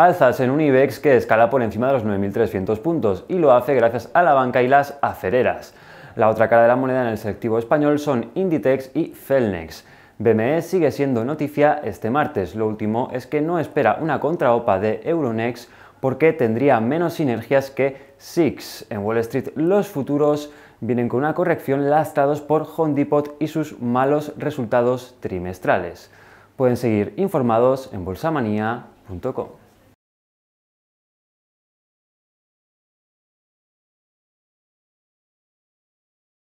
alzas en un IBEX que escala por encima de los 9.300 puntos y lo hace gracias a la banca y las acereras. La otra cara de la moneda en el selectivo español son Inditex y Felnex. BME sigue siendo noticia este martes. Lo último es que no espera una contraopa de Euronext porque tendría menos sinergias que SIX. En Wall Street los futuros vienen con una corrección lastrados por Hondipot y sus malos resultados trimestrales. Pueden seguir informados en bolsamanía.com.